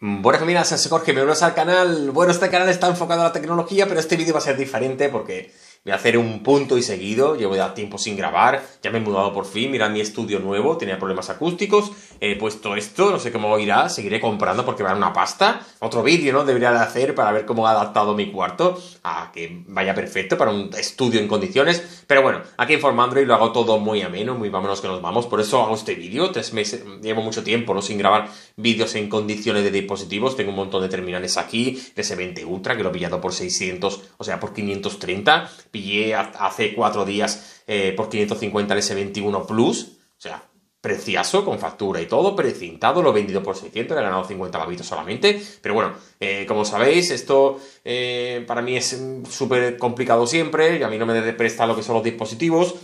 Buenas familias, soy Jorge, bienvenidos al canal. Bueno, este canal está enfocado a la tecnología, pero este vídeo va a ser diferente porque Voy a hacer un punto y seguido, llevo ya tiempo sin grabar, ya me he mudado por fin, mira mi estudio nuevo, tenía problemas acústicos, he puesto esto, no sé cómo irá, seguiré comprando porque va a dar una pasta. Otro vídeo, ¿no? Debería de hacer para ver cómo he adaptado mi cuarto a que vaya perfecto para un estudio en condiciones. Pero bueno, aquí en y y lo hago todo muy ameno, muy vámonos que nos vamos, por eso hago este vídeo, tres meses, llevo mucho tiempo, ¿no? Sin grabar vídeos en condiciones de dispositivos, tengo un montón de terminales aquí, de S20 Ultra, que lo he pillado por 600, o sea, por 530, hace cuatro días eh, por 550 el S21 Plus, o sea, precioso, con factura y todo, precintado, lo he vendido por 600, le he ganado 50 babitos solamente, pero bueno, eh, como sabéis, esto eh, para mí es mm, súper complicado siempre, y a mí no me depresta lo que son los dispositivos,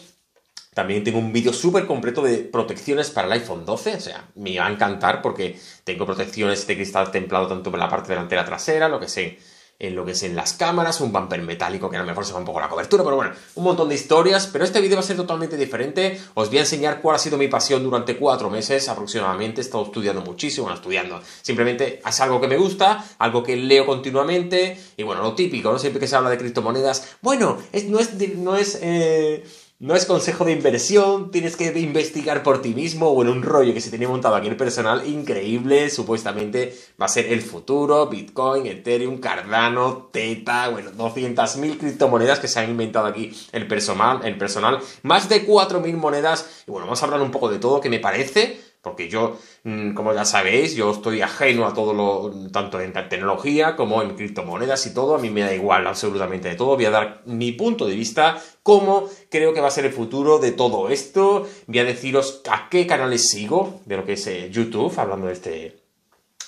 también tengo un vídeo súper completo de protecciones para el iPhone 12, o sea, me va a encantar porque tengo protecciones de cristal templado tanto por la parte delantera trasera, lo que sé en lo que es en las cámaras, un bumper metálico que a lo mejor se va un poco la cobertura, pero bueno, un montón de historias, pero este vídeo va a ser totalmente diferente, os voy a enseñar cuál ha sido mi pasión durante cuatro meses aproximadamente, he estado estudiando muchísimo, no estudiando, simplemente es algo que me gusta, algo que leo continuamente, y bueno, lo típico, ¿no? Siempre que se habla de criptomonedas, bueno, no es, no es eh, no es consejo de inversión, tienes que investigar por ti mismo o en un rollo que se tiene montado aquí el personal increíble, supuestamente va a ser el futuro, Bitcoin, Ethereum, Cardano, Teta, bueno, 200.000 criptomonedas que se han inventado aquí el personal, el personal, más de 4.000 monedas, y bueno, vamos a hablar un poco de todo que me parece porque yo, mm, como ya sabéis, yo estoy ajeno a todo lo, tanto en tecnología como en criptomonedas y todo, a mí me da igual absolutamente de todo, voy a dar mi punto de vista, cómo creo que va a ser el futuro de todo esto, voy a deciros a qué canales sigo, de lo que es eh, YouTube, hablando de este,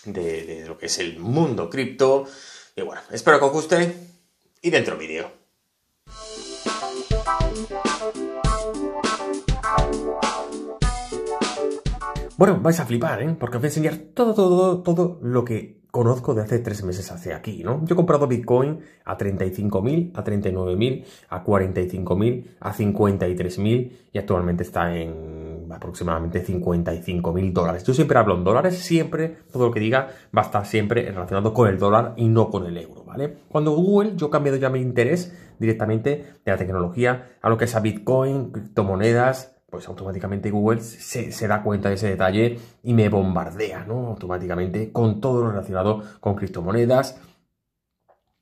de, de lo que es el mundo cripto, y bueno, espero que os guste y dentro vídeo. Bueno, vais a flipar, ¿eh? Porque os voy a enseñar todo, todo, todo lo que conozco de hace tres meses hace aquí, ¿no? Yo he comprado Bitcoin a 35.000, a 39.000, a 45.000, a 53.000 y actualmente está en aproximadamente 55.000 dólares. Yo siempre hablo en dólares, siempre, todo lo que diga va a estar siempre relacionado con el dólar y no con el euro, ¿vale? Cuando Google, yo he cambiado ya mi interés directamente de la tecnología a lo que es a Bitcoin, criptomonedas, pues automáticamente Google se, da cuenta de ese detalle y me bombardea, ¿no? Automáticamente con todo lo relacionado con criptomonedas.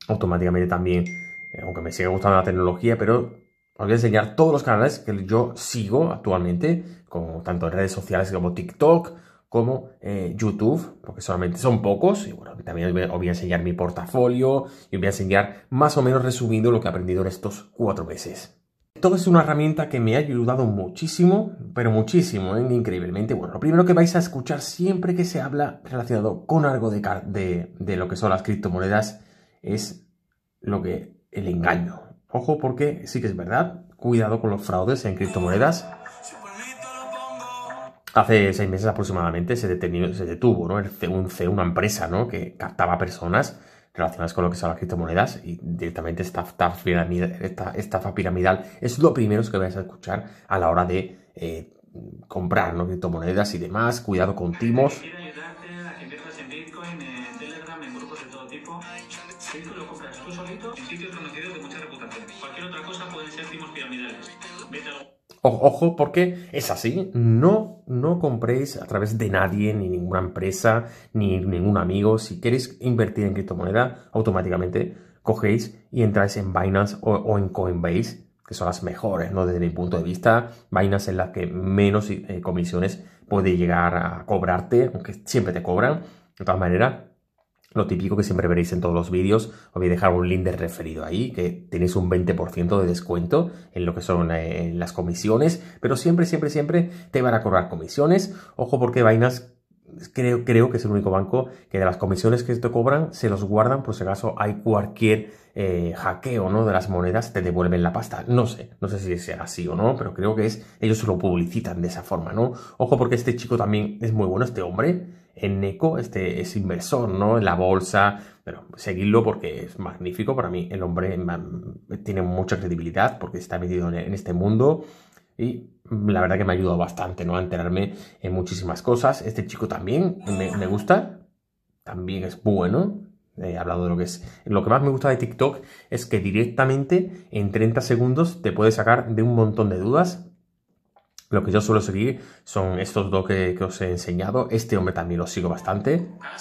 Automáticamente también, eh, aunque me siga gustando la tecnología, pero os voy a enseñar todos los canales que yo sigo actualmente, como tanto en redes sociales como TikTok, como eh, YouTube, porque solamente son pocos. Y bueno, también os voy, a, enseñar mi portafolio y os voy a enseñar más o menos resumiendo lo que he aprendido en estos cuatro meses. Todo es una herramienta que me ha ayudado muchísimo, pero muchísimo, ¿eh? increíblemente. Bueno, lo primero que vais a escuchar siempre que se habla relacionado con algo de, lo que son las criptomonedas es lo que el engaño. Ojo porque sí que es verdad, cuidado con los fraudes en criptomonedas. Hace seis meses aproximadamente se, se detuvo ¿no? El un C, una empresa ¿no? que captaba personas relacionadas con lo que son las criptomonedas y directamente estafa esta estafa piramidal es lo primero que vais a escuchar a la hora de eh, comprar ¿no? criptomonedas y demás. Cuidado con timos. en en Bitcoin, Telegram, Sitios conocidos de mucha reputación. Cualquier otra cosa pueden ser timos piramidales. Vete a... Ojo, porque es así. No, no compréis a través de nadie, ni ninguna empresa, ni ningún amigo. Si queréis invertir en criptomoneda, automáticamente cogéis y entráis en Binance o, en Coinbase, que son las mejores, ¿no? Desde mi punto de vista, Binance en la que menos eh, comisiones puede llegar a cobrarte, aunque siempre te cobran. De todas maneras, lo típico que siempre veréis en todos los vídeos, os voy a dejar un link de referido ahí, que tenéis un 20% de descuento en lo que son eh, las comisiones, pero siempre, siempre, siempre te van a cobrar comisiones. Ojo porque vainas Creo, que es el único banco que de las comisiones que te cobran se los guardan por si acaso hay cualquier eh, hackeo ¿no? de las monedas, te devuelven la pasta. No sé, no sé si sea así o no, pero creo que es, ellos lo publicitan de esa forma, ¿no? Ojo porque este chico también es muy bueno, este hombre en Neko este es inversor, ¿no? En la bolsa, pero seguirlo porque es magnífico para mí. El hombre tiene mucha credibilidad porque está metido en este mundo y la verdad que me ha ayudado bastante, ¿no? A enterarme en muchísimas cosas. Este chico también me, gusta, también es bueno. He hablado de lo que es. Lo que más me gusta de TikTok es que directamente en 30 segundos te puedes sacar de un montón de dudas lo que yo suelo seguir son estos dos que, os he enseñado. Este hombre también lo sigo bastante. Cada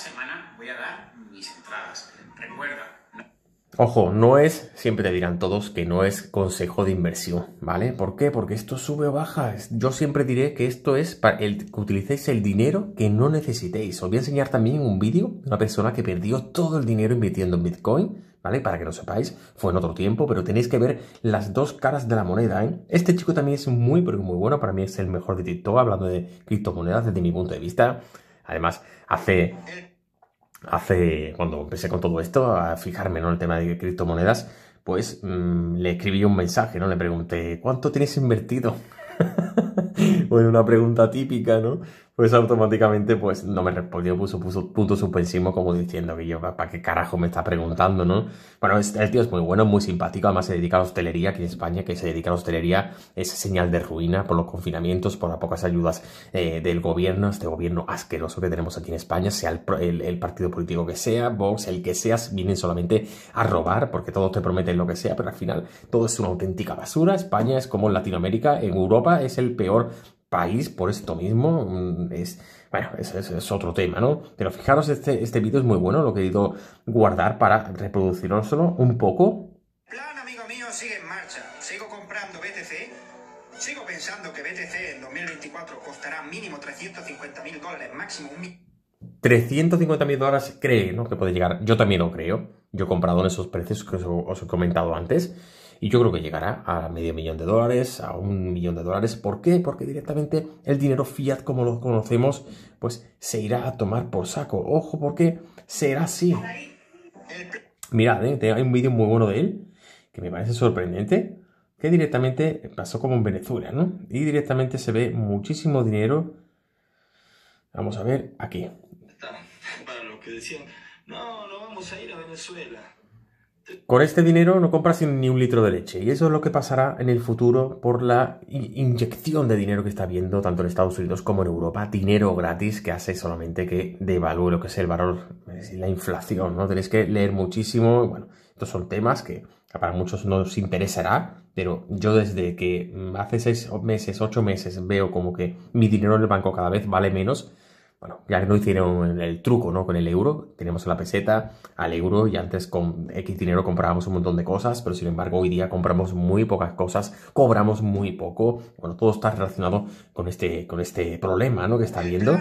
Ojo, no es, siempre te dirán todos que no es consejo de inversión, ¿vale? ¿Por qué? Porque esto sube o baja. Yo siempre diré que esto es para el, que utilicéis el dinero que no necesitéis. Os voy a enseñar también un vídeo de una persona que perdió todo el dinero invirtiendo en Bitcoin, ¿vale? Para que lo sepáis, fue en otro tiempo, pero tenéis que ver las dos caras de la moneda, ¿eh? Este chico también es muy, pero muy bueno. Para mí es el mejor de TikTok, hablando de criptomonedas desde mi punto de vista. Además, hace hace, cuando empecé con todo esto, a fijarme en el tema de criptomonedas, pues mm, le escribí un mensaje, ¿no? Le pregunté, ¿cuánto tienes invertido? bueno, una pregunta típica, ¿no? pues automáticamente pues no me respondió, puso, puso punto suspensivo como diciendo que yo, ¿para qué carajo me está preguntando, no? Bueno, el tío es muy bueno, muy simpático, además se dedica a la hostelería aquí en España, que se dedica a la hostelería es señal de ruina por los confinamientos, por las pocas ayudas eh, del gobierno, este gobierno asqueroso que tenemos aquí en España, sea el, partido político que sea, Vox, el que seas, vienen solamente a robar porque todos te prometen lo que sea, pero al final todo es una auténtica basura. España es como Latinoamérica, en Europa es el peor país por esto mismo. Mm, es, bueno, es, es, otro tema, ¿no? Pero fijaros, este, este vídeo es muy bueno, lo he querido guardar para reproducirlo solo un poco. Plan, amigo mío, sigue en marcha. Sigo comprando BTC. Sigo pensando que BTC en 2024 costará mínimo 350.000 mil dólares, máximo un... 350 mil dólares cree ¿no? que puede llegar. Yo también lo creo. Yo he comprado en esos precios que os, os he comentado antes. Y yo creo que llegará a medio millón de dólares, a un millón de dólares. ¿Por qué? Porque directamente el dinero fiat como lo conocemos, pues se irá a tomar por saco. Ojo, porque será así. Mirad, ¿eh? hay un vídeo muy bueno de él, que me parece sorprendente, que directamente pasó como en Venezuela, ¿no? Y directamente se ve muchísimo dinero. Vamos a ver aquí. Para los que decían, no, no vamos a ir a Venezuela. Con este dinero no compras ni un litro de leche. Y eso es lo que pasará en el futuro por la inyección de dinero que está habiendo tanto en Estados Unidos como en Europa. Dinero gratis que hace solamente que devalúe lo que es el valor, es eh, la inflación. ¿no? Tenéis que leer muchísimo. Bueno, estos son temas que para muchos no os interesará, pero yo desde que mm, hace seis meses, ocho meses, veo como que mi dinero en el banco cada vez vale menos bueno, ya no hicieron el truco, ¿no? Con el euro, tenemos la peseta, al euro y antes con X dinero comprábamos un montón de cosas, pero sin embargo hoy día compramos muy pocas cosas, cobramos muy poco, bueno, todo está relacionado con este, con este problema, ¿no? Que está viendo.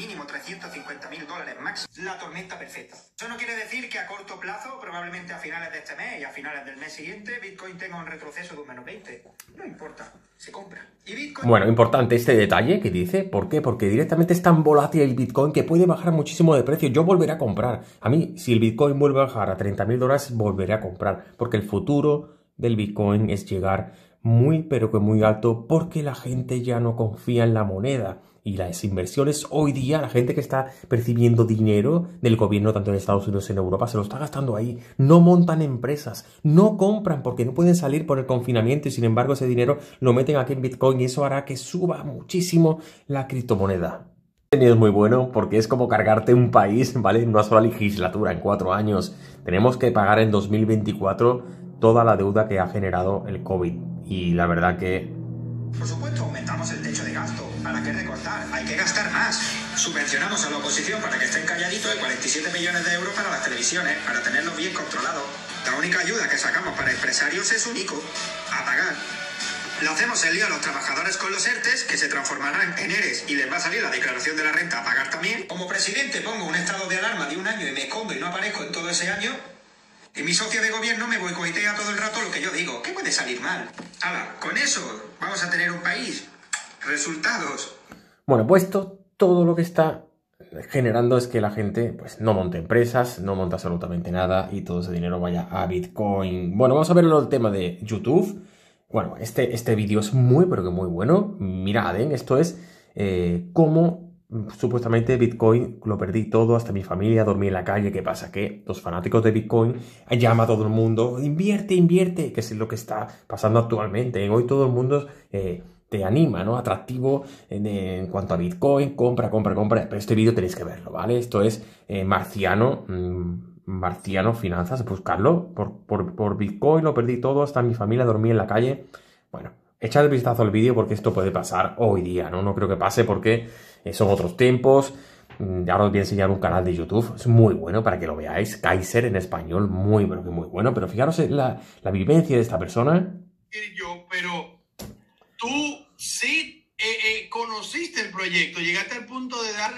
mínimo 350 mil dólares máximo, la tormenta perfecta. Eso no quiere decir que a corto plazo, probablemente a finales de este mes y a finales del mes siguiente, Bitcoin tenga un retroceso de un menos 20. No importa, se compra. Y Bitcoin... Bueno, importante este detalle que dice, ¿por qué? Porque directamente es tan volátil el Bitcoin que puede bajar muchísimo de precio. Yo volveré a comprar. A mí, si el Bitcoin vuelve a bajar a 30 mil dólares, volveré a comprar. Porque el futuro del Bitcoin es llegar muy pero que muy alto porque la gente ya no confía en la moneda y las inversiones hoy día, la gente que está percibiendo dinero del gobierno tanto en Estados Unidos como en Europa, se lo está gastando ahí. No montan empresas, no compran porque no pueden salir por el confinamiento y sin embargo ese dinero lo meten aquí en Bitcoin y eso hará que suba muchísimo la criptomoneda es muy bueno porque es como cargarte un país, ¿vale? En una sola legislatura, en cuatro años. Tenemos que pagar en 2024 toda la deuda que ha generado el COVID y la verdad que... Por supuesto, aumentamos el techo de gasto. ¿Para qué recortar? Hay que gastar más. Subvencionamos a la oposición para que estén calladitos y 47 millones de euros para las televisiones, para tenerlos bien controlados. La única ayuda que sacamos para empresarios es único a pagar. lo hacemos el lío a los trabajadores con los ERTES, que se transformarán en ERES y les va a salir la declaración de la renta a pagar también. Como presidente pongo un estado de alarma de un año y me escondo y no aparezco en todo ese año, y mi socio de gobierno me boicotea todo el rato lo que yo digo. ¿Qué puede salir mal? Ahora, con eso vamos a tener un país. Resultados. Bueno, pues esto, todo lo que está generando es que la gente pues no monte empresas, no monta absolutamente nada y todo ese dinero vaya a Bitcoin. Bueno, vamos a verlo el tema de YouTube. Bueno, este, este vídeo es muy, pero que muy bueno. Mirad, ¿eh? esto es eh, cómo supuestamente Bitcoin lo perdí todo, hasta mi familia, dormí en la calle, ¿qué pasa? Que los fanáticos de Bitcoin llama a todo el mundo, invierte, invierte, que es lo que está pasando actualmente. Hoy todo el mundo eh, te anima, ¿no? Atractivo en, cuanto a Bitcoin, compra, compra, compra. Pero este vídeo tenéis que verlo, ¿vale? Esto es eh, marciano. Mm, marciano Finanzas, buscarlo por, por, por Bitcoin, lo perdí todo, hasta mi familia dormí en la calle. Bueno, echad el vistazo al vídeo porque esto puede pasar hoy día, ¿no? No creo que pase porque eh, son otros tiempos. Mm, ahora os voy a enseñar un canal de YouTube, es muy bueno para que lo veáis, Kaiser en español, muy, muy bueno. Pero fijaros en la, vivencia de esta persona. Yo, pero tú sí eh, eh, conociste el proyecto, llegaste al punto de dar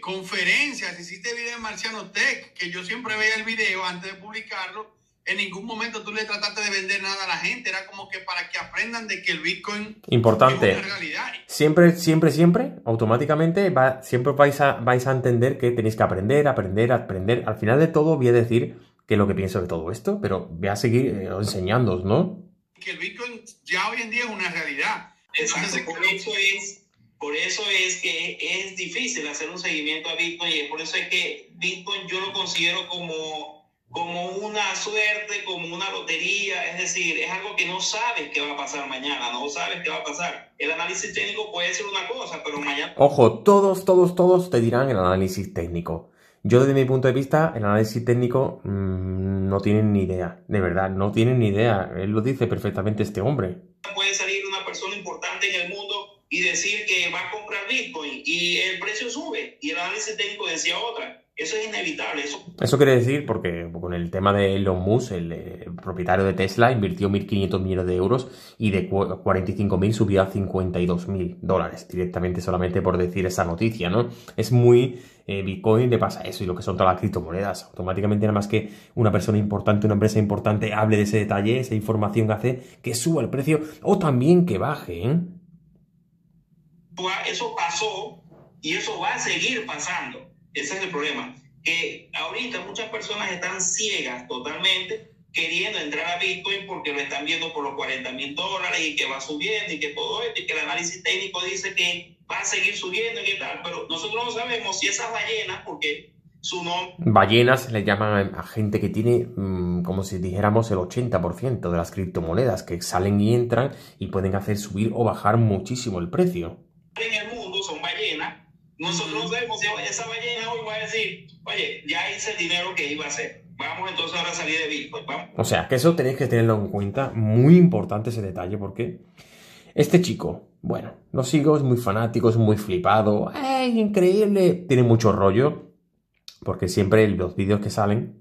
conferencias, hiciste video en Marciano Tech, que yo siempre veía el video antes de publicarlo en ningún momento tú le trataste de vender nada a la gente, era como que para que aprendan de que el Bitcoin Importante. es una realidad. Siempre, siempre, siempre, automáticamente, va, siempre vais a, vais a entender que tenéis que aprender, aprender, aprender. Al final de todo voy a decir que es lo que pienso de todo esto, pero voy a seguir eh, ¿no? Que el Bitcoin ya hoy en día es una realidad. por eso es... Por eso es que es difícil hacer un seguimiento a Bitcoin y por eso es que Bitcoin yo lo considero como como una suerte, como una lotería, es decir, es algo que no sabes qué va a pasar mañana, no sabes qué va a pasar. El análisis técnico puede ser una cosa, pero mañana... Ojo, todos, todos, todos te dirán el análisis técnico. Yo desde mi punto de vista, el análisis técnico mm, no tienen ni idea, de verdad, no tienen ni idea. Él lo dice perfectamente este hombre. Puede salir una persona importante en el mundo y decir que va a comprar Bitcoin y el precio sube y el análisis técnico decía otra. Eso es inevitable. Eso, eso quiere decir, porque con el tema de Elon Musk, el, eh, propietario de Tesla, invirtió 1.500 millones de euros y de 45.000 subió a 52.000 dólares directamente solamente por decir esa noticia, ¿no? Es muy eh, Bitcoin le pasa eso y lo que son todas las criptomonedas. Automáticamente nada más que una persona importante, una empresa importante hable de ese detalle, esa información que hace, que suba el precio o también que baje, ¿eh? eso pasó y eso va a seguir pasando. Ese es el problema. Que ahorita muchas personas están ciegas totalmente queriendo entrar a Bitcoin porque lo están viendo por los 40 mil dólares y que va subiendo y que todo esto y que el análisis técnico dice que va a seguir subiendo y tal. Pero nosotros no sabemos si esas ballenas, porque su nombre... Ballenas le llaman a gente que tiene, mm, como si dijéramos, el 80% de las criptomonedas que salen y entran y pueden hacer subir o bajar muchísimo el precio en el mundo son ballenas. Nosotros vemos, esa ballena hoy va a decir, oye, ya hice el dinero que iba a hacer. Vamos entonces ahora salir de Bitcoin. Pues, o sea, que eso tenéis que tenerlo en cuenta. Muy importante ese detalle porque este chico, bueno, lo sigo, es muy fanático, es muy flipado, es increíble, tiene mucho rollo. Porque siempre los vídeos que salen,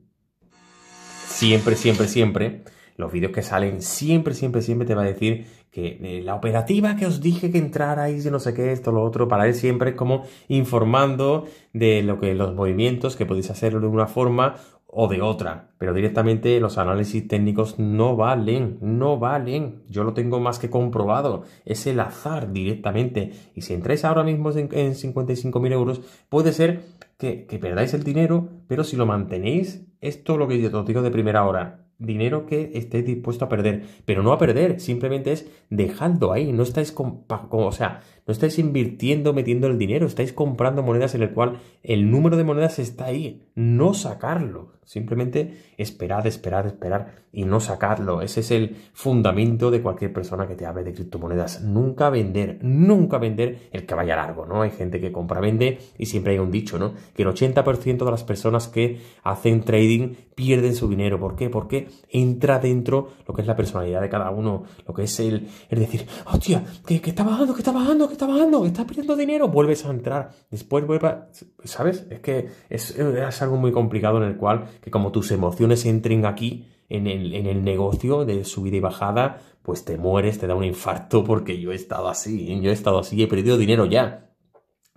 siempre, siempre, siempre los vídeos que salen siempre, siempre, siempre te va a decir que eh, la operativa que os dije que entrarais y no sé qué, esto, lo otro, para él siempre es como informando de lo que los movimientos que podéis hacer de una forma o de otra, pero directamente los análisis técnicos no valen, no valen, yo lo tengo más que comprobado, es el azar directamente, y si entráis ahora mismo en, 55.000 euros, puede ser que, que perdáis el dinero, pero si lo mantenéis, esto lo que yo os digo de primera hora, dinero que estéis dispuesto a perder, pero no a perder, simplemente es dejando ahí, no estáis o sea, no estáis invirtiendo, metiendo el dinero, estáis comprando monedas en el cual el número de monedas está ahí, no sacarlo. Simplemente esperad, esperad, esperar y no sacarlo Ese es el fundamento de cualquier persona que te hable de criptomonedas. Nunca vender, nunca vender el que vaya largo, ¿no? Hay gente que compra, vende y siempre hay un dicho, ¿no? Que el 80% de las personas que hacen trading pierden su dinero. ¿Por qué? Porque entra dentro lo que es la personalidad de cada uno, lo que es el, el decir, hostia, que, que está bajando, que está bajando, que está bajando, que está perdiendo dinero. Vuelves a entrar, después vuelves a... ¿Sabes? Es que es, es algo muy complicado en el cual que como tus emociones entren aquí en el, en el negocio de subida y bajada, pues te mueres, te da un infarto porque yo he estado así, ¿eh? yo he estado así, y he perdido dinero ya.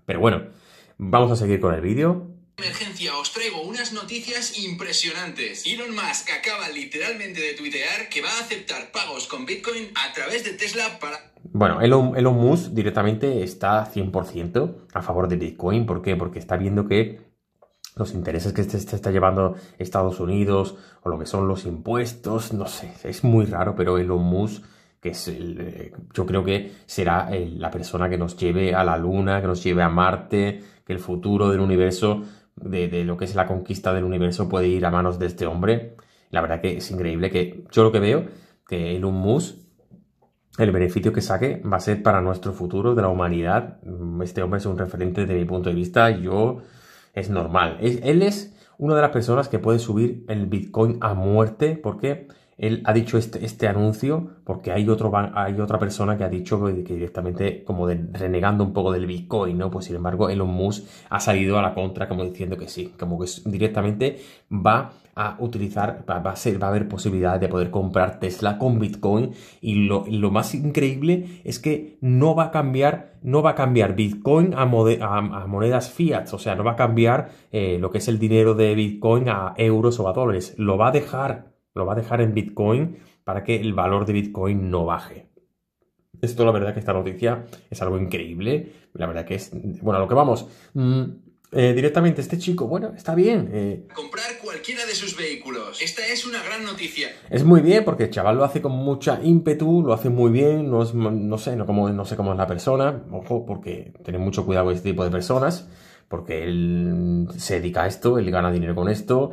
Pero bueno, vamos a seguir con el vídeo emergencia os traigo unas noticias impresionantes. Elon Musk acaba literalmente de tuitear que va a aceptar pagos con Bitcoin a través de Tesla para... Bueno, Elon, Elon Musk directamente está 100% a favor de Bitcoin. ¿Por qué? Porque está viendo que los intereses que este está llevando Estados Unidos o lo que son los impuestos, no sé, es muy raro, pero Elon Musk que es el, eh, yo creo que será la persona que nos lleve a la Luna, que nos lleve a Marte, que el futuro del universo, de, de, lo que es la conquista del universo, puede ir a manos de este hombre. La verdad que es increíble que yo lo que veo, que Elon Musk, el beneficio que saque va a ser para nuestro futuro, de la humanidad. Este hombre es un referente de mi punto de vista. Yo es normal. él es una de las personas que puede subir el Bitcoin a muerte porque él ha dicho este, este anuncio porque hay, otro, hay otra persona que ha dicho que, directamente como de, renegando un poco del Bitcoin, ¿no? Pues sin embargo Elon Musk ha salido a la contra como diciendo que sí, como que directamente va a utilizar, va a, va a haber posibilidades de poder comprar Tesla con Bitcoin y lo, más increíble es que no va a cambiar, no va a cambiar Bitcoin a, monedas fiat, o sea, no va a cambiar eh, lo que es el dinero de Bitcoin a euros o a dólares, lo va a dejar lo va a dejar en Bitcoin para que el valor de Bitcoin no baje. Esto, la verdad, que esta noticia es algo increíble. La verdad que es. Bueno, a lo que vamos. Mm, eh, directamente, este chico, bueno, está bien. Eh. Comprar cualquiera de sus vehículos. Esta es una gran noticia. Es muy bien, porque el chaval lo hace con mucha ímpetu, lo hace muy bien. No, sé, no, no sé cómo es la persona. Ojo, porque tener mucho cuidado con este tipo de personas. Porque él se dedica a esto, él gana dinero con esto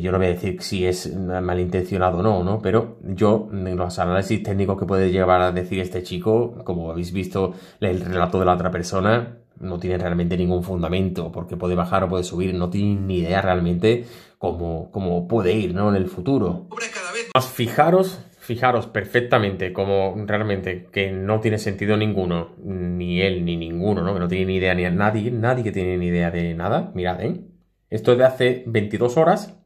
yo no voy a decir si es malintencionado o no, ¿no? Pero yo, en los análisis técnicos que puede llevar a decir este chico, como habéis visto el relato de la otra persona, no tiene realmente ningún fundamento, porque puede bajar o puede subir, no tiene ni idea realmente cómo, cómo puede ir, ¿no? En el futuro. Más fijaros fijaros perfectamente como realmente que no tiene sentido ninguno, ni él ni ninguno, ¿no? Que no tiene ni idea, ni nadie, nadie que tiene ni idea de nada. Mirad, ¿eh? Esto es de hace 22 horas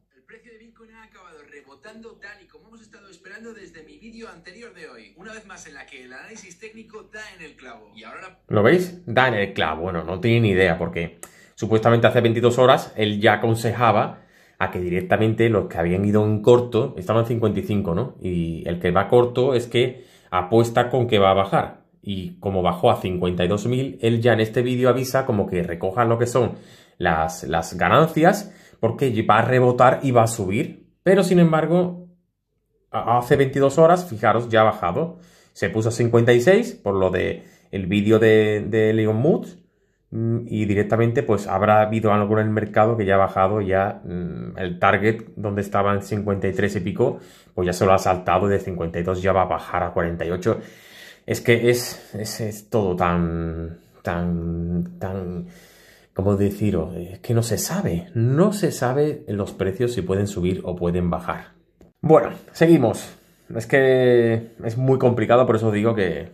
de hoy, una vez más en la que el análisis técnico da en el clavo. Y ahora... ¿Lo veis? Da en el clavo. Bueno, no tiene ni idea porque supuestamente hace 22 horas él ya aconsejaba a que directamente los que habían ido en corto estaban 55, ¿no? Y el que va corto es que apuesta con que va a bajar. Y como bajó a 52.000, él ya en este vídeo avisa como que recoja lo que son las, las ganancias porque va a rebotar y va a subir. Pero sin embargo, hace 22 horas, fijaros, ya ha bajado. Se puso a 56 por lo de el vídeo de, Leon Mood mm, y directamente pues habrá habido algo en el mercado que ya ha bajado ya mm, el target donde estaba en 53 y pico pues ya se lo ha saltado y de 52 ya va a bajar a 48 es que es, es, es todo tan tan tan cómo deciros es que no se sabe no se sabe los precios si pueden subir o pueden bajar bueno, seguimos. Es que es muy complicado, por eso digo que,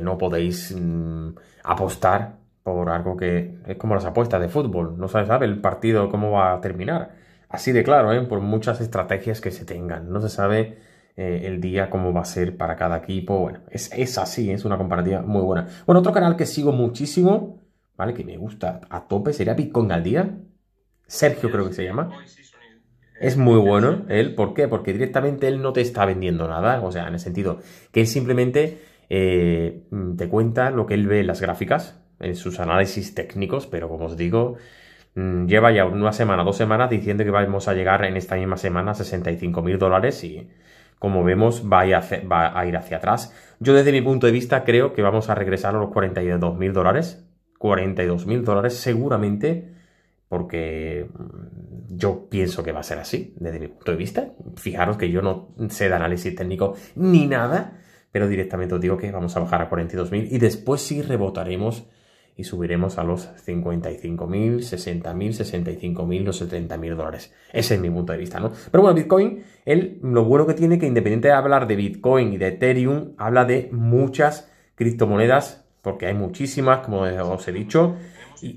no podéis mm, apostar por algo que es como las apuestas de fútbol. No se sabe el partido cómo va a terminar. Así de claro, ¿eh? por muchas estrategias que se tengan. No se sabe eh, el día cómo va a ser para cada equipo. Bueno, es, es así, es una comparativa muy buena. Bueno, otro canal que sigo muchísimo, ¿vale? Que me gusta a tope, sería Bitcoin al día. Sergio creo que se llama. Es eh, muy eh, bueno eh. él, ¿por qué? Porque directamente él no te está vendiendo nada, o sea, en el sentido que él simplemente mm, te cuenta lo que él ve en las gráficas, en sus análisis técnicos, pero como os digo, mm, lleva ya una semana, dos semanas diciendo que vamos a llegar en esta misma semana a 65.000 mil dólares y como vemos va a, ir hacia, va a ir hacia atrás. Yo desde mi punto de vista creo que vamos a regresar a los 42.000 mil dólares, 42 mil dólares seguramente porque yo pienso que va a ser así, desde mi punto de vista. Fijaros que yo no sé de análisis técnico ni nada, pero directamente os digo que vamos a bajar a 42.000 y después sí rebotaremos y subiremos a los 55.000, 60.000, 65.000, los 70.000 dólares. Ese es mi punto de vista, ¿no? Pero bueno, Bitcoin, él, lo bueno que tiene que independiente de hablar de Bitcoin y de Ethereum, habla de muchas criptomonedas, porque hay muchísimas, como os he dicho,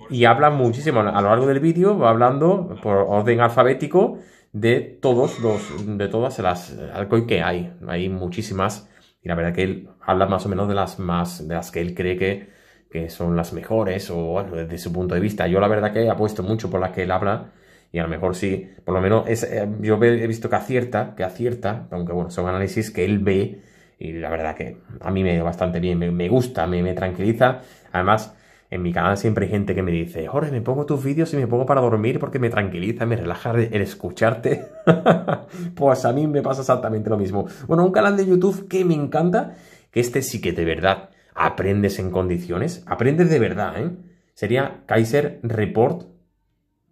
y, habla muchísimo a lo largo del vídeo, va hablando por orden alfabético de todos los, de todas las alcohol que hay. Hay muchísimas y la verdad que él habla más o menos de las más, de las que él cree que, que son las mejores o bueno, desde su punto de vista. Yo la verdad que apuesto mucho por las que él habla y a lo mejor sí, por lo menos es, eh, yo he visto que acierta, que acierta, aunque bueno, son análisis que él ve y la verdad que a mí me dio bastante bien, me, gusta, me, me tranquiliza. Además, en mi canal siempre hay gente que me dice, Jorge, me pongo tus vídeos y me pongo para dormir porque me tranquiliza, me relaja el escucharte. pues a mí me pasa exactamente lo mismo. Bueno, un canal de YouTube que me encanta, que este sí que de verdad aprendes en condiciones, aprendes de verdad, ¿eh? Sería Kaiser Report,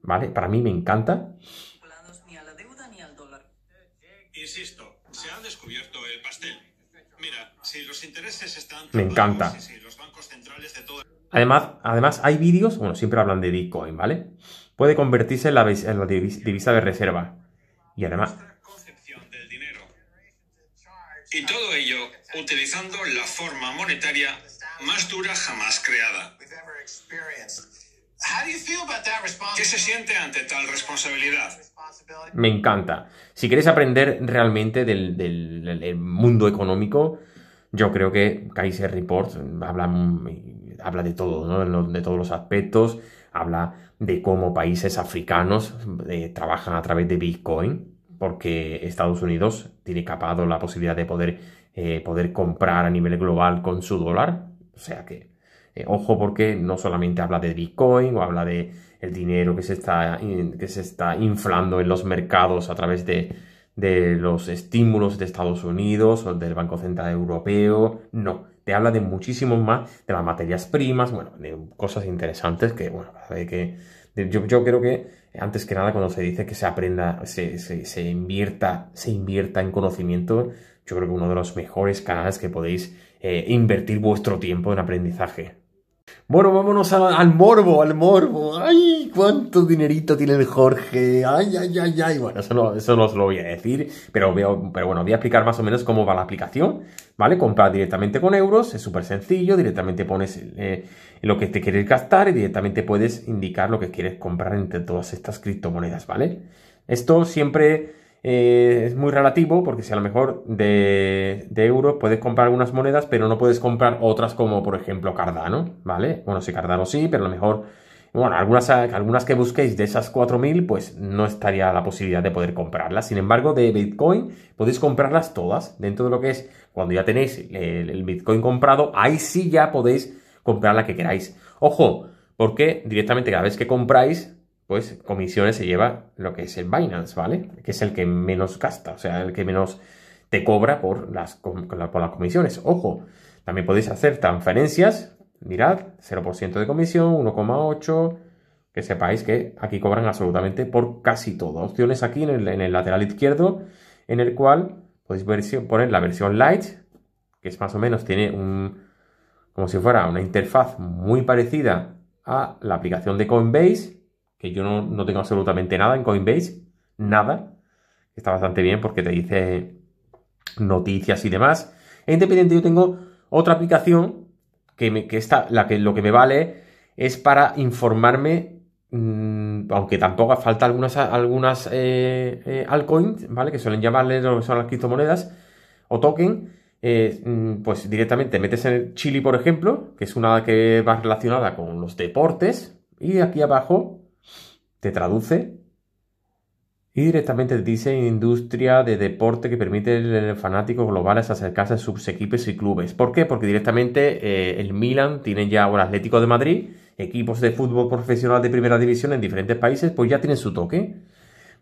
¿vale? Para mí me encanta. se descubierto el pastel. si los intereses están... Me encanta. Además, además hay vídeos, bueno, siempre hablan de Bitcoin, ¿vale? Puede convertirse en la, divisa de reserva. Y además... Y todo ello utilizando la forma monetaria más dura jamás creada. ¿Qué se siente ante tal responsabilidad? Me encanta. Si queréis aprender realmente del mundo económico, yo creo que Kaiser Report habla, habla de todo, ¿no? de todos los aspectos, habla de cómo países africanos eh, trabajan a través de Bitcoin, porque Estados Unidos tiene capado la posibilidad de poder, eh, poder comprar a nivel global con su dólar. O sea que, eh, ojo porque no solamente habla de Bitcoin o habla de el dinero que se está, que se está inflando en los mercados a través de, de los estímulos de Estados Unidos o del Banco Central Europeo, no. Te habla de muchísimos más, de las materias primas, bueno, de cosas interesantes que, bueno, que yo, yo, creo que, antes que nada, cuando se dice que se aprenda, se, se, invierta, se invierta en conocimiento, yo creo que uno de los mejores canales que podéis eh, invertir vuestro tiempo en aprendizaje. Bueno, vámonos al morbo, al morbo. Ay, cuánto dinerito tiene el Jorge. Ay, ay, ay, ay. Bueno, eso no, eso no os lo voy a decir, pero, veo, pero bueno, voy a explicar más o menos cómo va la aplicación. ¿Vale? Comprar directamente con euros, es súper sencillo. Directamente pones eh, lo que te quieres gastar y directamente puedes indicar lo que quieres comprar entre todas estas criptomonedas, ¿vale? Esto siempre eh, es muy relativo porque si a lo mejor de, de euros puedes comprar algunas monedas, pero no puedes comprar otras como por ejemplo Cardano, ¿vale? Bueno, si Cardano sí, pero a lo mejor, bueno, algunas, algunas que busquéis de esas 4.000, pues no estaría la posibilidad de poder comprarlas. Sin embargo, de Bitcoin podéis comprarlas todas dentro de lo que es cuando ya tenéis el Bitcoin comprado, ahí sí ya podéis comprar la que queráis. Ojo, porque directamente cada vez que compráis pues comisiones se lleva lo que es el Binance, ¿vale? Que es el que menos gasta, o sea, el que menos te cobra por las, las comisiones. Ojo, también podéis hacer transferencias, mirad, 0% de comisión, 1,8, que sepáis que aquí cobran absolutamente por casi todo. Opciones aquí en el, lateral izquierdo, en el cual podéis poner la versión light, que es más o menos, tiene un, como si fuera una interfaz muy parecida a la aplicación de Coinbase, yo no, tengo absolutamente nada en Coinbase, nada. Está bastante bien porque te dice noticias y demás. E independiente, yo tengo otra aplicación que, me, que la que, lo que me vale es para informarme, mm, aunque tampoco falta algunas, algunas eh, eh, altcoins, ¿vale? Que suelen llamarles lo que son las criptomonedas o token. Eh, mm, pues directamente metes en el Chili, por ejemplo, que es una que va relacionada con los deportes, y aquí abajo te traduce y directamente dice industria de deporte que permite el fanáticos globales acercarse a sus equipos y clubes. ¿Por qué? Porque directamente eh, el Milan tiene ya, ahora el Atlético de Madrid, equipos de fútbol profesional de primera división en diferentes países, pues ya tienen su toque.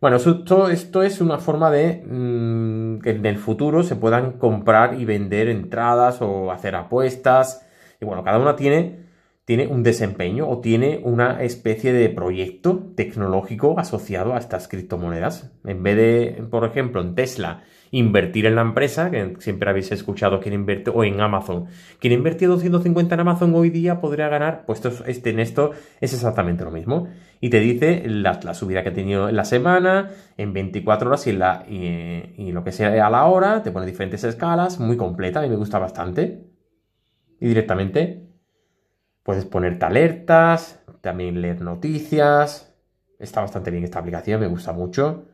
Bueno, esto, esto es una forma de mm, que en el futuro se puedan comprar y vender entradas o hacer apuestas. Y bueno, cada una tiene tiene un desempeño o tiene una especie de proyecto tecnológico asociado a estas criptomonedas. En vez de, por ejemplo, en Tesla, invertir en la empresa, que siempre habéis escuchado quien invierte, o en Amazon. Quien invertido 250 en Amazon hoy día podría ganar, pues este, en esto es exactamente lo mismo. Y te dice la, subida que ha tenido en la semana, en 24 horas y, en y lo que sea a la hora, te pone diferentes escalas, muy completa, a mí me gusta bastante. Y directamente Puedes ponerte alertas, también leer noticias. Está bastante bien esta aplicación, me gusta mucho.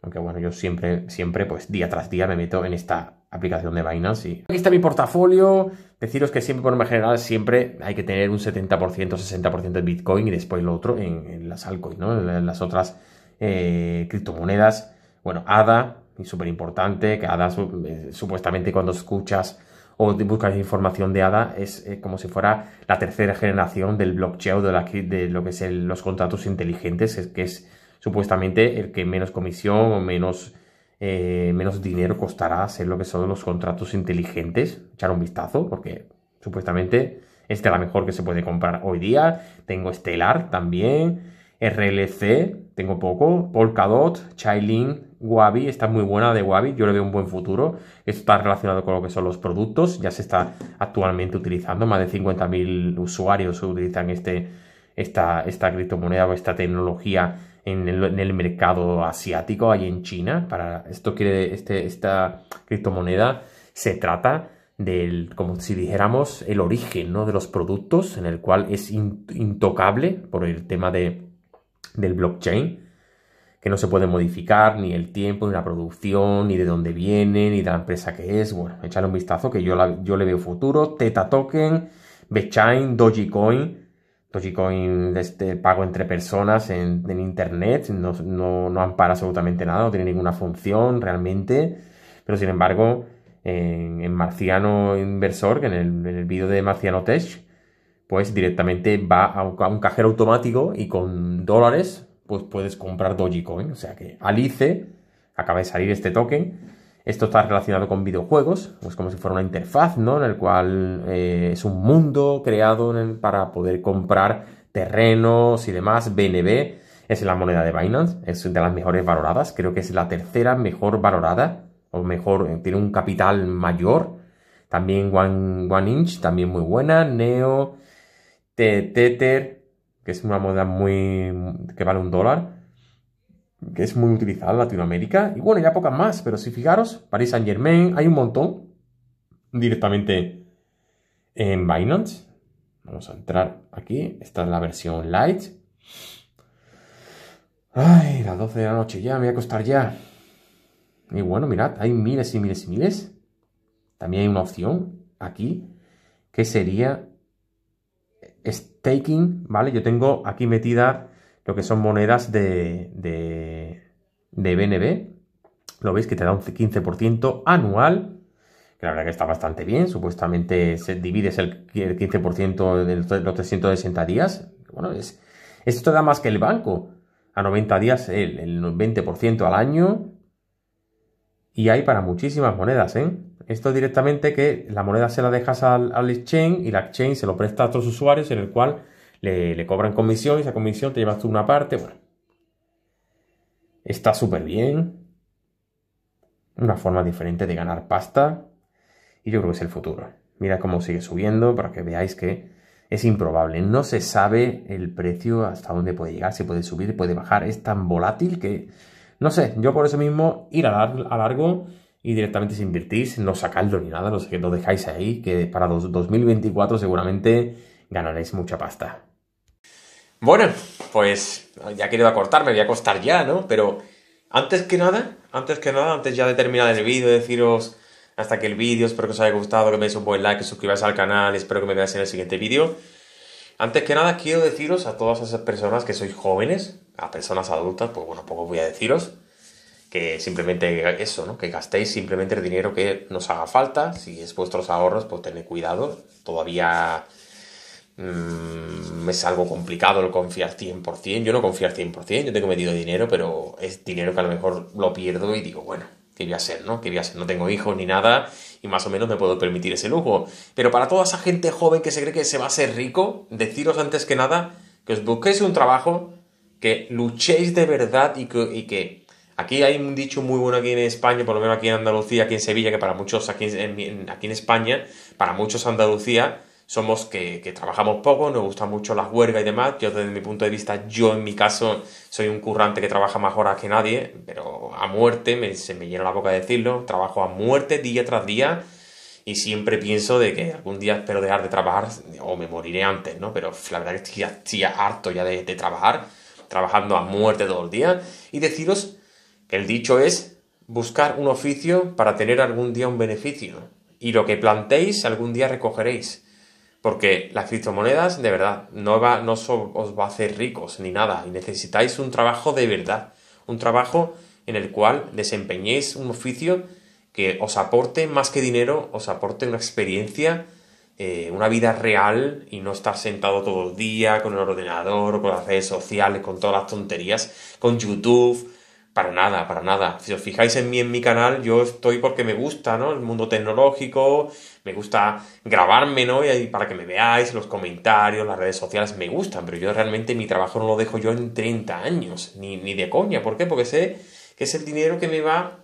Aunque bueno, yo siempre, siempre, pues día tras día me meto en esta aplicación de Binance. Y... Aquí está mi portafolio. Deciros que siempre, por lo general, siempre hay que tener un 70%, 60% de Bitcoin y después lo otro en, las altcoins, ¿no? En las otras eh, criptomonedas. Bueno, ADA, súper importante, que ADA eh, supuestamente cuando escuchas o de buscar información de ADA es eh, como si fuera la tercera generación del blockchain o de, lo que son los contratos inteligentes, es, que es supuestamente el que menos comisión o menos, eh, menos dinero costará hacer lo que son los contratos inteligentes. Echar un vistazo porque supuestamente este es la mejor que se puede comprar hoy día. Tengo Stellar también, RLC, tengo poco, Polkadot, Chainlink, Wabi está muy buena de Wabi, yo le veo un buen futuro. Esto está relacionado con lo que son los productos, ya se está actualmente utilizando, más de 50.000 usuarios utilizan este, esta, esta criptomoneda o esta tecnología en el, mercado asiático, ahí en China. Para, esto quiere, este, esta criptomoneda se trata del, como si dijéramos, el origen de los productos, en el cual es intocable por el tema de, del blockchain que no se puede modificar, ni el tiempo, ni la producción, ni de dónde viene, ni de la empresa que es. Bueno, echarle un vistazo que yo, yo le veo futuro. Teta Token, Bechain, Dogecoin. Dogecoin, este pago entre personas en, internet, no, no, no, ampara absolutamente nada, no tiene ninguna función realmente. Pero sin embargo, en, Marciano Inversor, que en el, vídeo de Marciano Tech, pues directamente va a un cajero automático y con dólares pues puedes comprar Dogecoin. O sea que Alice, acaba de salir este token. Esto está relacionado con videojuegos, pues como si fuera una interfaz, ¿no? En el cual eh, es un mundo creado para poder comprar terrenos y demás. BNB es la moneda de Binance, es de las mejores valoradas, creo que es la tercera mejor valorada, o mejor, eh, tiene un capital mayor. También One, One Inch, también muy buena. Neo, Tether, que es una moda muy que vale un dólar, que es muy utilizada en Latinoamérica, y bueno, ya pocas más, pero si fijaros, Paris Saint Germain, hay un montón directamente en Binance. Vamos a entrar aquí, esta es la versión light. Ay, las 12 de la noche ya, me voy a costar ya. Y bueno, mirad, hay miles y miles y miles. También hay una opción aquí, que sería staking, ¿vale? Yo tengo aquí metida lo que son monedas de, de, BNB. Lo veis que te da un 15% anual, que la verdad que está bastante bien. Supuestamente se divides el, 15% de los 360 días. Bueno, es, esto da más que el banco. A 90 días el, el 20% al año. Y hay para muchísimas monedas, ¿eh? Esto directamente que la moneda se la dejas al, exchange y la exchange se lo presta a otros usuarios en el cual le, le cobran comisión y esa comisión te llevas tú una parte. Bueno, está súper bien. Una forma diferente de ganar pasta. Y yo creo que es el futuro. Mira cómo sigue subiendo para que veáis que es improbable. No se sabe el precio hasta dónde puede llegar, si puede subir, puede bajar. Es tan volátil que no sé, yo por eso mismo ir a, largo y directamente si invertís, no sacarlo ni nada, lo, dejáis ahí, que para 2024 seguramente ganaréis mucha pasta. Bueno, pues ya querido acortar, me voy a costar ya, ¿no? Pero antes que nada, antes que nada, antes ya de terminar el vídeo, deciros hasta que el vídeo, espero que os haya gustado, que me deis un buen like, que suscribáis al canal, espero que me veáis en el siguiente vídeo. Antes que nada, quiero deciros a todas esas personas que sois jóvenes, a personas adultas, pues bueno, poco voy a deciros que simplemente eso, ¿no? Que gastéis simplemente el dinero que nos haga falta. Si es vuestros ahorros, pues tened cuidado. Todavía mm, es algo complicado el confiar 100%. Yo no confío al 100%, yo tengo metido dinero, pero es dinero que a lo mejor lo pierdo y digo, bueno, ¿qué voy a hacer, no? ¿Qué voy a hacer? No tengo hijos ni nada y más o menos me puedo permitir ese lujo. Pero para toda esa gente joven que se cree que se va a ser rico, deciros antes que nada que os busquéis un trabajo que luchéis de verdad y que, aquí hay un dicho muy bueno aquí en España, por lo menos aquí en Andalucía, aquí en Sevilla, que para muchos aquí en, España, para muchos Andalucía, somos que, trabajamos poco, nos gustan mucho las huelgas y demás. Yo desde mi punto de vista, yo en mi caso soy un currante que trabaja más horas que nadie, pero a muerte, se me llena la boca de decirlo, trabajo a muerte día tras día y siempre pienso de que algún día espero dejar de trabajar o me moriré antes, ¿no? Pero la verdad es que estoy, harto ya de trabajar trabajando a muerte todo el día, y deciros que el dicho es buscar un oficio para tener algún día un beneficio, y lo que plantéis algún día recogeréis, porque las criptomonedas de verdad no, va, no os va a hacer ricos ni nada, y necesitáis un trabajo de verdad, un trabajo en el cual desempeñéis un oficio que os aporte más que dinero, os aporte una experiencia, eh, una vida real y no estar sentado todo el día con el ordenador, con las redes sociales, con todas las tonterías, con YouTube. Para nada, para nada. Si os fijáis en mí, en mi canal, yo estoy porque me gusta, ¿no? El mundo tecnológico, me gusta grabarme, ¿no? Y para que me veáis, los comentarios, las redes sociales, me gustan, pero yo realmente mi trabajo no lo dejo yo en 30 años, ni, ni de coña. ¿Por qué? Porque sé que es el dinero que me va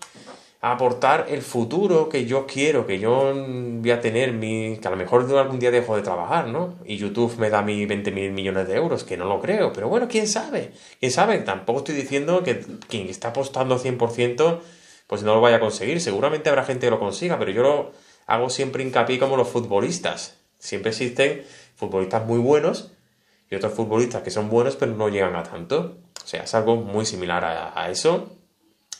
aportar el futuro que yo quiero, que yo voy a tener, mi, que a lo mejor algún día dejo de trabajar, ¿no? Y YouTube me da mi 20 mil millones de euros, que no lo creo, pero bueno, quién sabe, quién sabe, tampoco estoy diciendo que quien está apostando 100%, pues no lo vaya a conseguir, seguramente habrá gente que lo consiga, pero yo lo hago siempre hincapié como los futbolistas, siempre existen futbolistas muy buenos y otros futbolistas que son buenos pero no llegan a tanto, o sea, es algo muy similar a eso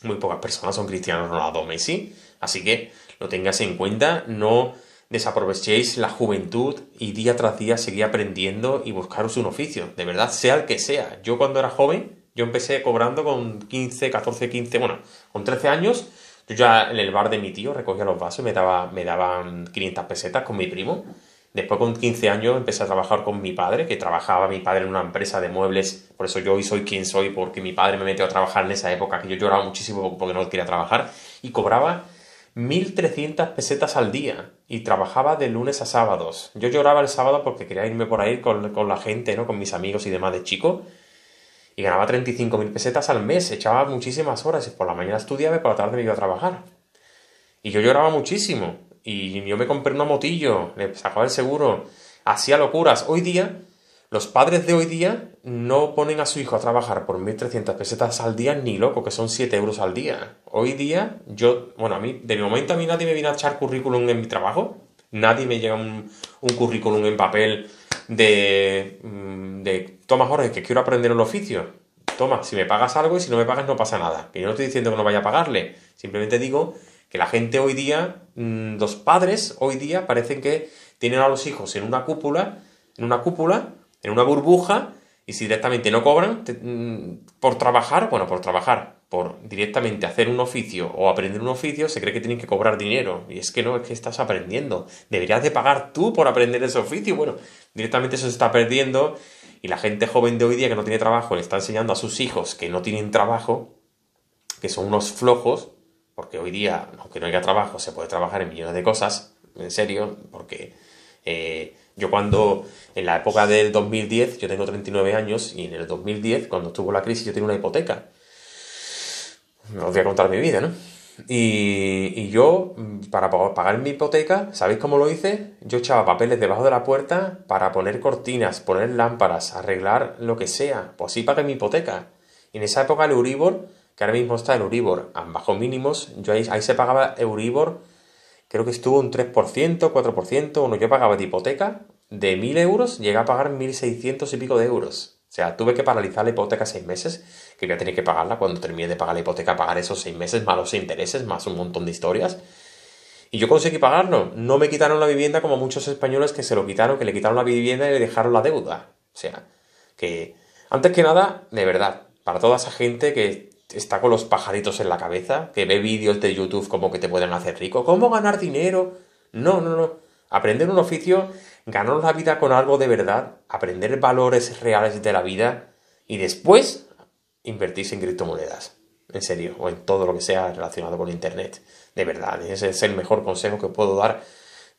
muy pocas personas son Cristiano Ronaldo o Messi. Así que lo tengáis en cuenta, no desaprovechéis la juventud y día tras día seguir aprendiendo y buscaros un oficio, de verdad, sea el que sea. Yo cuando era joven, yo empecé cobrando con 15, 14, 15, bueno, con 13 años, yo ya en el bar de mi tío recogía los vasos y me, daba, me daban 500 pesetas con mi primo. Después con 15 años empecé a trabajar con mi padre, que trabajaba mi padre en una empresa de muebles, por eso yo hoy soy quien soy, porque mi padre me metió a trabajar en esa época, que yo lloraba muchísimo porque no quería trabajar, y cobraba 1.300 pesetas al día y trabajaba de lunes a sábados. Yo lloraba el sábado porque quería irme por ahí con, la gente, ¿no? con mis amigos y demás de chico, y ganaba 35.000 pesetas al mes, echaba muchísimas horas, y por la mañana estudiaba y por la tarde me iba a trabajar. Y yo lloraba muchísimo, y yo me compré una motillo, le sacaba el seguro, hacía locuras. Hoy día, los padres de hoy día no ponen a su hijo a trabajar por 1.300 pesetas al día ni loco, que son 7 euros al día. Hoy día, yo, bueno, a mí, de mi momento a mí nadie me viene a echar currículum en mi trabajo, nadie me llega un, currículum en papel de, mm, de, toma Jorge, que quiero aprender un oficio. Toma, si me pagas algo y si no me pagas no pasa nada. Y yo no estoy diciendo que no vaya a pagarle, simplemente digo que la gente hoy día, mm, los padres hoy día parecen que tienen a los hijos en una cúpula, en una cúpula, en una burbuja, y si directamente no cobran mm, por trabajar, bueno, por trabajar, por directamente hacer un oficio o aprender un oficio, se cree que tienen que cobrar dinero. Y es que no, es que estás aprendiendo. Deberías de pagar tú por aprender ese oficio. Bueno, directamente eso se está perdiendo. Y la gente joven de hoy día que no tiene trabajo le está enseñando a sus hijos que no tienen trabajo, que son unos flojos, porque hoy día, aunque no haya trabajo, se puede trabajar en millones de cosas, en serio, porque eh, yo cuando, en la época del 2010, yo tengo 39 años y en el 2010, cuando estuvo la crisis, yo tenía una hipoteca. No os voy a contar mi vida, ¿no? Y, y, yo, para pagar mi hipoteca, ¿sabéis cómo lo hice? Yo echaba papeles debajo de la puerta para poner cortinas, poner lámparas, arreglar lo que sea. Pues sí pagué mi hipoteca. Y en esa época el Euribor que ahora mismo está el Euribor a bajo mínimos, yo ahí, se pagaba Euribor, creo que estuvo un 3%, 4%, uno yo pagaba de hipoteca de 1.000 euros, llegué a pagar 1.600 y pico de euros. O sea, tuve que paralizar la hipoteca seis meses, que voy a tener que pagarla cuando terminé de pagar la hipoteca, pagar esos seis meses, más los intereses, más un montón de historias. Y yo conseguí pagarlo. No me quitaron la vivienda como muchos españoles que se lo quitaron, que le quitaron la vivienda y le dejaron la deuda. O sea, que antes que nada, de verdad, para toda esa gente que está con los pajaritos en la cabeza, que ve vídeos de YouTube como que te pueden hacer rico, cómo ganar dinero. No, no, no. Aprender un oficio, ganar la vida con algo de verdad, aprender valores reales de la vida y después invertirse en criptomonedas. En serio, o en todo lo que sea relacionado con Internet. De verdad, ese es el mejor consejo que puedo dar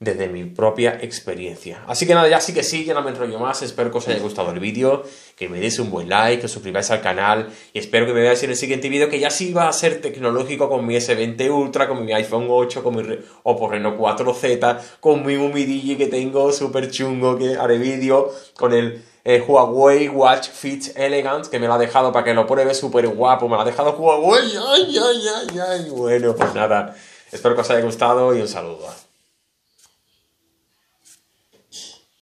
desde mi propia experiencia. Así que nada, ya sí que sí, ya no me enrollo más, espero que os haya gustado el vídeo, que me deis un buen like, que os suscribáis al canal y espero que me veáis en el siguiente vídeo que ya sí va a ser tecnológico con mi S20 Ultra, con mi iPhone 8, con mi Oppo Reno 4Z, con mi Umidigi que tengo súper chungo, que haré vídeo, con el... Eh, Huawei Watch Fit Elegance, que me lo ha dejado para que lo pruebe súper guapo, me lo ha dejado Huawei, ay, ay, ay, ay, bueno, pues nada, espero que os haya gustado y un saludo.